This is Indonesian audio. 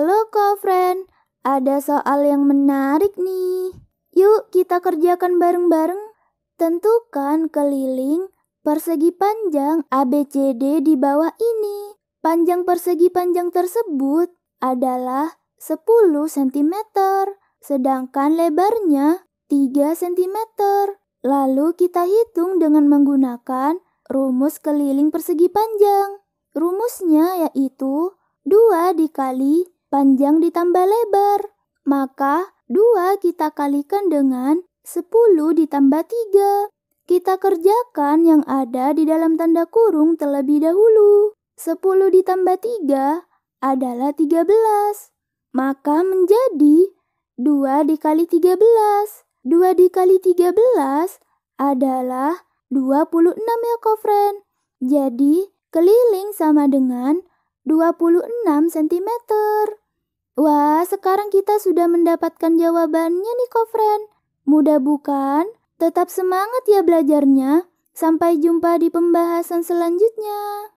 Halo friend, ada soal yang menarik nih. Yuk kita kerjakan bareng-bareng. Tentukan keliling persegi panjang ABCD di bawah ini. Panjang persegi panjang tersebut adalah 10 cm, sedangkan lebarnya 3 cm. Lalu kita hitung dengan menggunakan rumus keliling persegi panjang. Rumusnya yaitu 2 dikali panjang ditambah lebar. Maka 2 kita kalikan dengan 10 ditambah 3. Kita kerjakan yang ada di dalam tanda kurung terlebih dahulu. 10 ditambah 3 adalah 13. Maka menjadi 2 dikali 13. 2 dikali 13 adalah 26 ya kofren. Jadi keliling sama dengan 26 cm. Nah, sekarang kita sudah mendapatkan jawabannya nih, Kofren. Mudah bukan? Tetap semangat ya belajarnya. Sampai jumpa di pembahasan selanjutnya.